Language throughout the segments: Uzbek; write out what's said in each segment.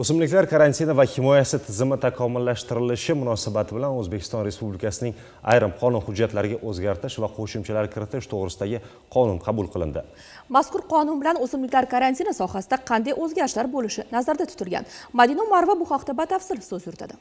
O'simliklar karantini va himoyasi tizimi takomillashtirilishi munosabati bilan O'zbekiston Respublikasining ayrim qonun hujjatlariga o'zgartirish va qo'shimchalar kiritish to'g'risidagi qonun qabul qilindi. Mazkur qonun bilan o'simliklar karantini sohasida qanday o'zgarishlar bo'lishi nazarda tutilgan. Madina Umarova bu haqda batafsil so'z yuritadi.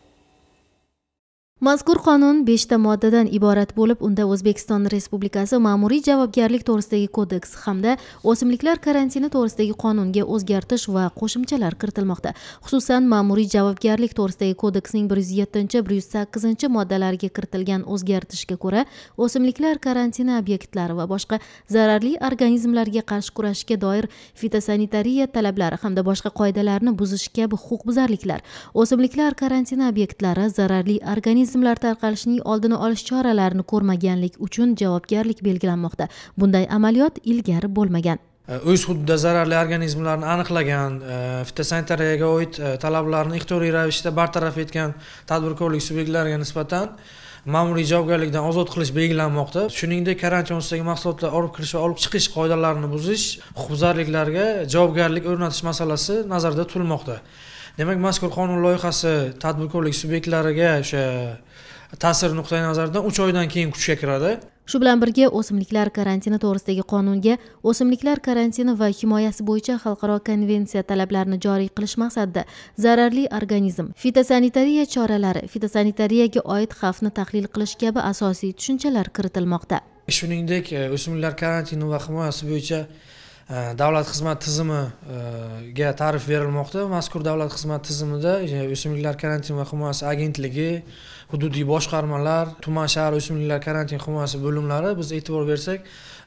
mazkur qonun beshta moddadan iborat bo'lib unda o'zbekiston respublikasi ma'muriy javobgarlik to'g'risidagi kodeks hamda o'simliklar karantini to'g'risidagi qonunga o'zgartish va qo'shimchalar kiritilmoqda xususan ma'muriy javobgarlik to'g'risidagi kodeksning bir yuz yettinchi bir yuz sakkizinchi moddalariga kiritilgan o'zgartishga ko'ra o'simliklar karantini obyektlari va boshqa zararli organizmlarga qarshi kurashishga doir fitosanitariya talablari hamda boshqa qoidalarni buzish kabi huquqbuzarliklar o'simliklar karantini obyektlari zararli organizm organizmlar tarqalishining oldini olish choralarini ko'rmaganlik uchun javobgarlik belgilanmoqda bunday amaliyot ilgari bo'lmagan e, o'z hududida zararli organizmlarni aniqlagan e, fitosanitariyaga oid e, talablarni ixtiyoriy ravishda bartaraf etgan tadbirkorlik subyektlariga nisbatan ma'muriy javobgarlikdan ozod qilish belgilanmoqda shuningdek karantin ostidagi mahsulotlar olib kirish va olib chiqish qoidalarini buzish huquqbuzarliklarga javobgarlik o'rnatish masalasi nazarda tutilmoqda demak mazkur qonun loyihasi tadbirkorlik subyektlariga o'sha ta'sir nuqtai nazaridan uch oydan keyin kuchga kiradi shu bilan birga o'simliklar karantini to'g'risidagi qonunga o'simliklar karantini va himoyasi bo'yicha xalqaro konvensiya talablarini joriy qilish maqsadida zararli organizm fitosanitariya choralari fitosanitariyaga oid xavfni tahlil qilish kabi asosiy tushunchalar kiritilmoqda shuningdek e, o'simliklar karantini va himoyasi bo'yicha Э, davlat xizmat tizimiga ta'rif berilmoqda mazkur davlat xizmat tizimida o'simliklar karantin va himoyasi agentligi hududiy boshqarmalar tuman shahar o'simliklar karantin himoyasi bo'limlari biz e'tibor bersak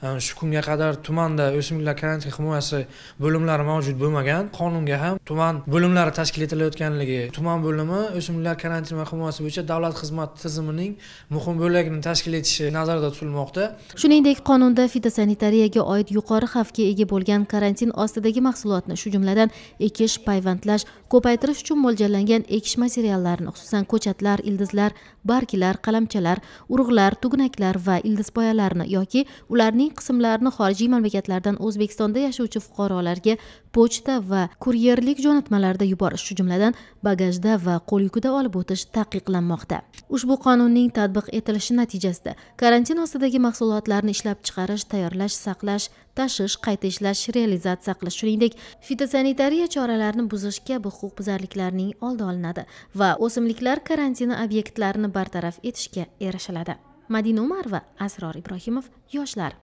e, shu kunga qadar tumanda o'simliklar karantin himoyasi bo'limlari mavjud bo'lmagan qonunga ham tuman bo'limlari tashkil etilayotganligi tuman bo'limi o'simliklar karantin va himoyasi bo'yicha davlat xizmat tizimining muhim bo'lagini tashkil etishi nazarda tutilmoqda shuningdek qonunda fitosanitariyaga oid yuqori xavfga ega bo'lgan karantin ostidagi mahsulotni shu jumladan ekish payvandlash ko'paytirish uchun mo'ljallangan ekish materiallarini xususan ko'chatlar ildizlar barglar qalamchalar urug'lar tugunaklar va ildizpoyalarni yoki ularning qismlarini xorijiy mamlakatlardan o'zbekistonda yashovchi fuqarolarga pochta va kuryerlik jo'natmalarida yuborish shu jumladan bagajda va qo'l yukida olib o'tish taqiqlanmoqda ushbu qonunning tatbiq etilishi natijasida karantin ostidagi mahsulotlarni ishlab chiqarish tayyorlash saqlash tashish qayta ishlash realizatsiya qilish shuningdek fitosanitariya choralarini buzish kabi huquqbuzarliklarning oldi olinadi va o'simliklar karantini obyektlarini bartaraf etishga erishiladi madina umarova asror ibrohimov yoshlar